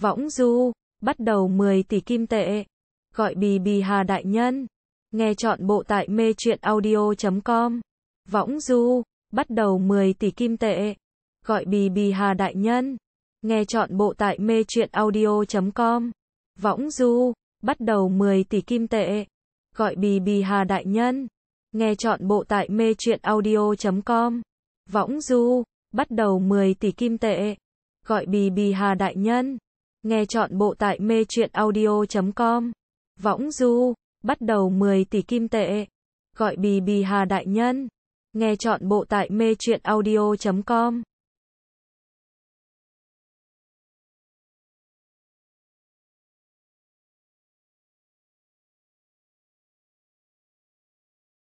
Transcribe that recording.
Võng Du, bắt đầu 10 tỷ kim tệ. Gọi bì bì Hà Đại Nhân. Nghe chọn bộ tại mê chuyện audio.com. Võng Du, bắt đầu 10 tỷ kim tệ. Gọi bì bì Hà Đại Nhân. Nghe chọn bộ tại mê chuyện audio.com. Võng Du, bắt đầu 10 tỷ kim tệ. Gọi bì bì Hà Đại Nhân. Nghe chọn bộ tại mê chuyện audio.com. Võng Du, bắt đầu 10 tỷ kim tệ. Gọi bì bì Hà Đại Nhân. Nghe chọn bộ tại mê truyện audio.com. Võng Du, bắt đầu 10 tỷ kim tệ. Gọi bì bì Hà Đại Nhân. Nghe chọn bộ tại mê truyện audio.com.